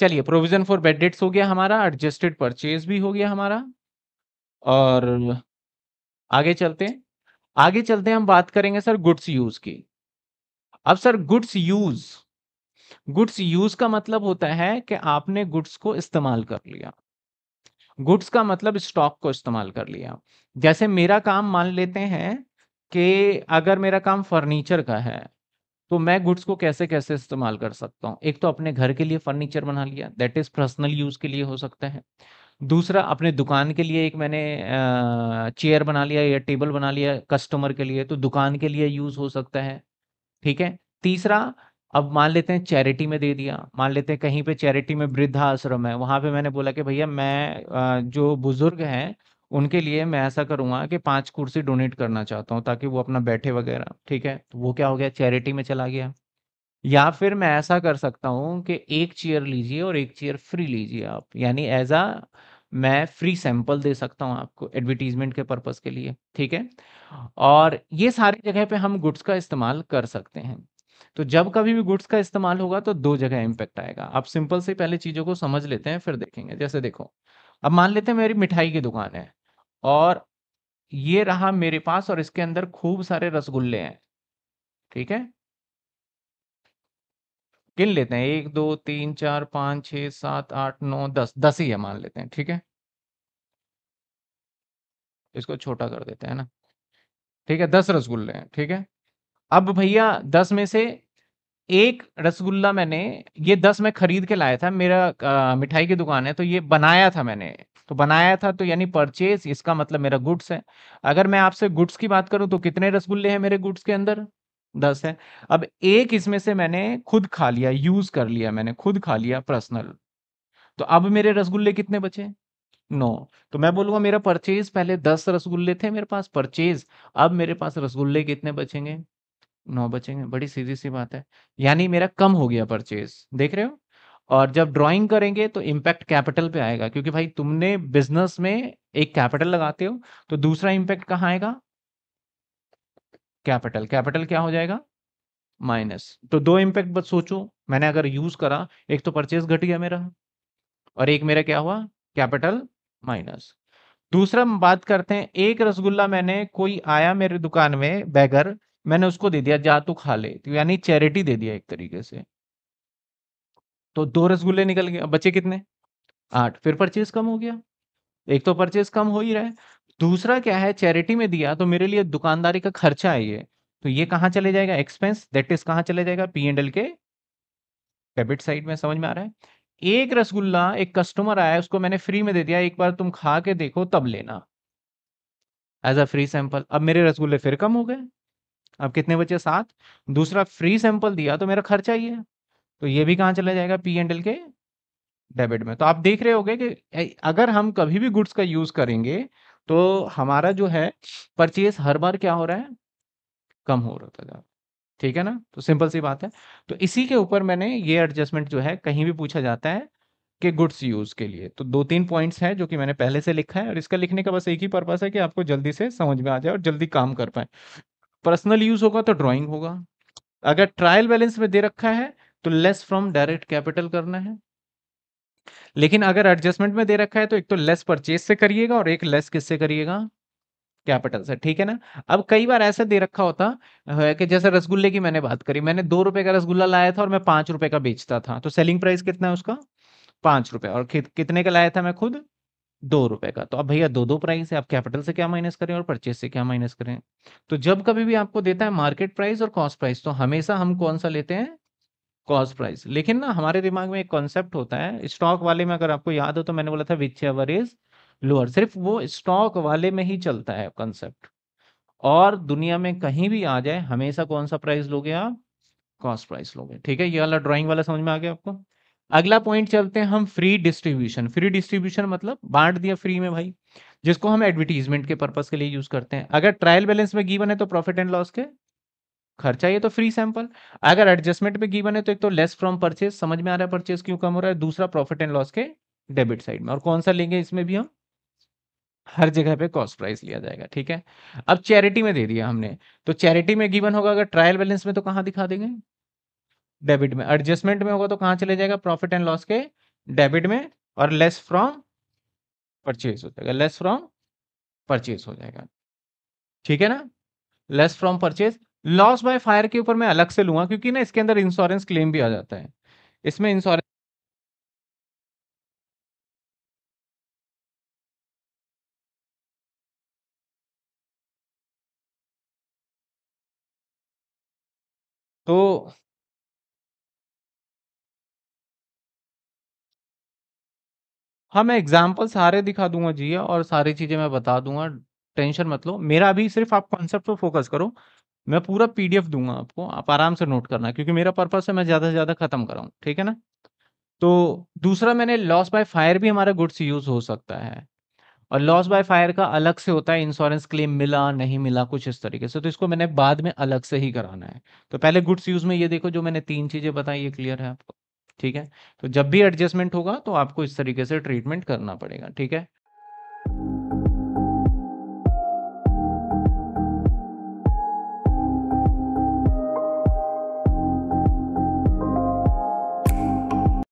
चलिए provision for bad debts हो गया हमारा एडजस्टेड परचेज भी हो गया हमारा और आगे चलते हैं आगे चलते हैं हम बात करेंगे सर गुड्स यूज की अब sir goods use goods use का मतलब होता है कि आपने गुड्स को इस्तेमाल कर लिया गुड्स का मतलब स्टॉक को इस्तेमाल कर लिया जैसे मेरा काम मान लेते हैं कि अगर मेरा काम फर्नीचर का है तो मैं गुड्स को कैसे कैसे इस्तेमाल कर सकता हूँ एक तो अपने घर के लिए फर्नीचर बना लिया दैट इज पर्सनल यूज के लिए हो सकता है दूसरा अपने दुकान के लिए एक मैंने चेयर बना लिया या टेबल बना लिया कस्टमर के लिए तो दुकान के लिए यूज हो सकता है ठीक है तीसरा अब मान लेते हैं चैरिटी में दे दिया मान लेते हैं कहीं पे चैरिटी में वृद्धा आश्रम है वहां पे मैंने बोला कि भैया मैं जो बुजुर्ग हैं उनके लिए मैं ऐसा करूंगा कि पांच कुर्सी डोनेट करना चाहता हूँ ताकि वो अपना बैठे वगैरह ठीक है तो वो क्या हो गया चैरिटी में चला गया या फिर मैं ऐसा कर सकता हूँ कि एक चेयर लीजिए और एक चेयर फ्री लीजिए आप यानी एज आ मैं फ्री सैंपल दे सकता हूँ आपको एडवर्टीजमेंट के पर्पस के लिए ठीक है और ये सारी जगह पे हम गुड्स का इस्तेमाल कर सकते हैं तो जब कभी भी गुड्स का इस्तेमाल होगा तो दो जगह इम्पैक्ट आएगा आप सिंपल से पहले चीज़ों को समझ लेते हैं फिर देखेंगे जैसे देखो अब मान लेते हैं मेरी मिठाई की दुकान है और ये रहा मेरे पास और इसके अंदर खूब सारे रसगुल्ले हैं ठीक है गिन लेते हैं एक दो तीन चार पांच छ सात आठ नौ दस दस ही है मान लेते हैं ठीक है इसको छोटा कर देते हैं ना ठीक है दस रसगुल्ले हैं ठीक है अब भैया दस में से एक रसगुल्ला मैंने ये दस मैं खरीद के लाया था मेरा आ, मिठाई की दुकान है तो ये बनाया था मैंने तो बनाया था तो यानी परचेज इसका मतलब मेरा गुड्स है अगर मैं आपसे गुड्स की बात करूं तो कितने रसगुल्ले हैं मेरे गुड्स के अंदर दस है अब एक इसमें से मैंने खुद खा लिया यूज कर लिया मैंने खुद खा लिया पर्सनल तो अब मेरे रसगुल्ले कितने बचे नो no. तो मैं बोलूंगा मेरा परचेज पहले दस रसगुल्ले थे मेरे पास परचेज अब मेरे पास रसगुल्ले कितने बचेंगे नौ बचेंगे बड़ी सीधी सी बात है यानी मेरा कम हो गया परचेज देख रहे हो और जब ड्राइंग करेंगे तो इम्पैक्ट कैपिटल पे आएगा क्योंकि भाई तुमने बिजनेस में एक कैपिटल लगाते हो तो दूसरा इम्पैक्ट कहाँ आएगा कैपिटल कैपिटल क्या हो जाएगा माइनस तो दो इम्पैक्ट बस सोचो मैंने अगर यूज करा एक तो परचेज घट गया मेरा और एक मेरा क्या हुआ कैपिटल माइनस दूसरा बात करते हैं एक रसगुल्ला मैंने कोई आया मेरे दुकान में बैगर मैंने उसको दे दिया जा तू खा ले तो यानी चैरिटी दे दिया एक तरीके से तो दो रसगुल्ले निकल गए बचे कितने आठ फिर परचेज कम हो गया एक तो परचेज कम हो ही रहा है दूसरा क्या है चैरिटी में दिया तो मेरे लिए दुकानदारी का खर्चा है ये तो ये कहाँ चले जाएगा एक्सपेंस दैट इज कहाँ चले जाएगा पी एंड एल के डेबिट साइड में समझ में आ रहा है एक रसगुल्ला एक कस्टमर आया उसको मैंने फ्री में दे दिया एक बार तुम खा के देखो तब लेना एज अ फ्री सैंपल अब मेरे रसगुल्ले फिर कम हो गए अब कितने बचे सात दूसरा फ्री सैंपल दिया तो मेरा खर्चा ही है तो ये भी कहाँ चला जाएगा पी एंड एल के डेबिट में तो आप देख रहे होगे कि अगर हम कभी भी गुड्स का यूज करेंगे तो हमारा जो है परचेस हर बार क्या हो रहा है कम हो रहा था ठीक है ना तो सिंपल सी बात है तो इसी के ऊपर मैंने ये एडजस्टमेंट जो है कहीं भी पूछा जाता है कि गुड्स यूज के लिए तो दो तीन पॉइंट्स हैं जो कि मैंने पहले से लिखा है और इसका लिखने का बस एक ही पर्पस है कि आपको जल्दी से समझ में आ जाए और जल्दी काम कर पाए पर्सनल यूज होगा तो ड्रॉइंग होगा अगर ट्रायल बैलेंस में दे रखा है तो लेस फ्रॉम डायरेक्ट कैपिटल करना है लेकिन अगर एडजस्टमेंट में दे रखा है तो एक तो लेस परचेज से करिएगा और एक लेस किससे करिएगा कैपिटल से ठीक है ना अब कई बार ऐसा दे रखा होता है कि जैसे रसगुल्ले की मैंने बात करी मैंने दो रुपए का रसगुल्ला लाया था और मैं पांच रुपए का बेचता था तो सेलिंग प्राइस कितना है उसका पांच रुपए और कितने का लाया था मैं खुद दो रुपए का तो अब भैया दो दो प्राइस है आप कैपिटल से क्या माइनस करें और परचेज से क्या माइनस करें तो जब कभी भी आपको देता है मार्केट प्राइस और कॉस्ट प्राइस तो हमेशा हम कौन सा लेते हैं कॉस्ट प्राइस लेकिन ना हमारे दिमाग में एक कॉन्सेप्ट होता है स्टॉक वाले में अगर आपको याद हो तो मैंने बोला था विच एवर इज लोअर सिर्फ वो स्टॉक वाले में ही चलता है कॉन्सेप्ट और दुनिया में कहीं भी आ जाए हमेशा कौन सा प्राइस लोगे आप कॉस्ट प्राइस लोगे ठीक है ये वाला ड्राइंग वाला समझ में आ गया आपको अगला पॉइंट चलते हैं हम फ्री डिस्ट्रीब्यूशन फ्री डिस्ट्रीब्यूशन मतलब बांट दिया फ्री में भाई जिसको हम एडवर्टीजमेंट के पर्पज के लिए यूज करते हैं अगर ट्रायल बैलेंस में गिवन है तो प्रॉफिट एंड लॉस के खर्चा ये तो फ्री सैंपल अगर एडजस्टमेंट पे गिवन है तो एक तो लेस फ्रॉम परचेज समझ में आ रहा है परचेज क्यों कम हो रहा है दूसरा प्रॉफिट एंड लॉस के डेबिट साइड में और कौन सा लेंगे इसमें भी हम हर जगह पे कॉस्ट प्राइस लिया जाएगा ठीक है अब चैरिटी में दे दिया हमने तो चैरिटी में गिवन होगा अगर ट्रायल बैलेंस में तो कहाँ दिखा देंगे डेबिट में एडजस्टमेंट में होगा तो कहाँ चले जाएगा प्रॉफिट एंड लॉस के डेबिट में और लेस फ्रॉम परचेज हो जाएगा लेस फ्रॉम परचेज हो जाएगा ठीक है ना less from purchase loss by fire के ऊपर मैं अलग से लूंगा क्योंकि ना इसके अंदर इंश्योरेंस क्लेम भी आ जाता है इसमें इंश्योरेंस तो हाँ मैं एग्जाम्पल सारे दिखा दूंगा जी और सारी चीजें मैं बता दूंगा टेंशन मत लो मेरा अभी सिर्फ आप कॉन्सेप्ट पर फोकस करो मैं पूरा पीडीएफ दूंगा आपको आप आराम से नोट करना क्योंकि मेरा पर्पस है मैं ज़्यादा से ज़्यादा ख़त्म कराऊँ ठीक है ना तो दूसरा मैंने लॉस बाय फायर भी हमारा गुड्स यूज़ हो सकता है और लॉस बाय फायर का अलग से होता है इंश्योरेंस क्लेम मिला नहीं मिला कुछ इस तरीके से तो इसको मैंने बाद में अलग से ही कराना है तो पहले गुड्स यूज़ में ये देखो जो मैंने तीन चीज़ें बताई ये क्लियर है आपको ठीक है तो जब भी एडजस्टमेंट होगा तो आपको इस तरीके से ट्रीटमेंट करना पड़ेगा ठीक है